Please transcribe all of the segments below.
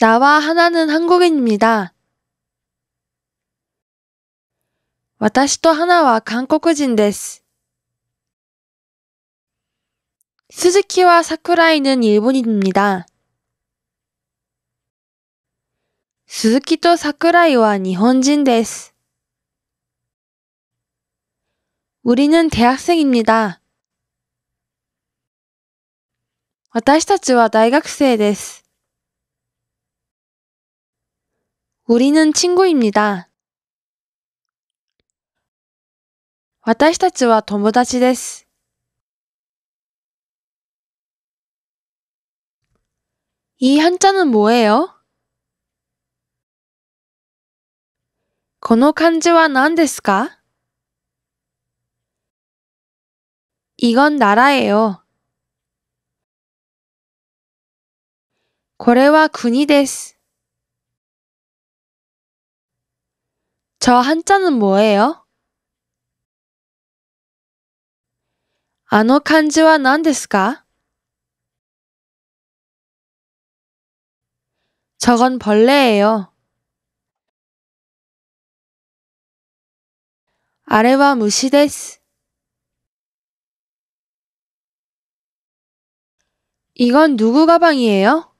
나와하나는한국인입니다私と花は韓国人です。鈴木は桜井는日本인입鈴木と桜井は日本人です。우리는대학생입니 다。 私たちは大学生です。우리는친구입니다私たちは友達です。이한자는뭐예요この漢字は何ですか이건나라예요これは国です。저 한자는 뭐예요? 아노 칸지와 난데스か 저건 벌레예요. 아래와 무시데스 이건 누구 가방이에요?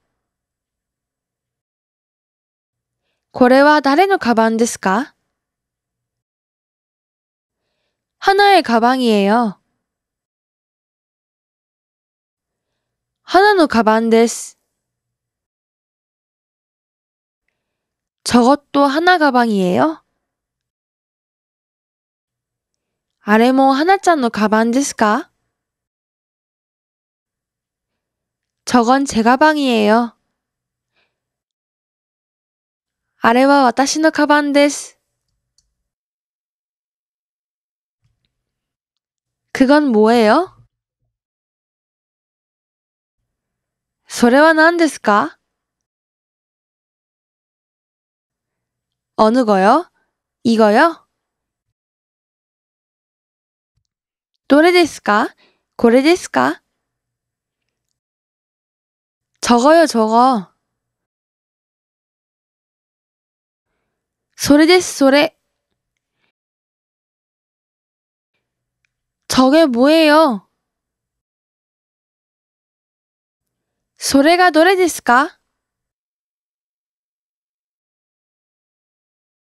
これは誰のカバンですか 하나의 가방이에요. 하나의 가방です. 저것도 하나 가방이에요? 아래모 하나ちゃ 가방ですか? 저건 제 가방이에요. 아래와 私の 가방です. 그건 뭐예요? それは何ですか? 어느 거요? 이거요? どれですか? 고래ですか? 저거요, 저거. それです、それ。 저게 뭐예요? それがどれですか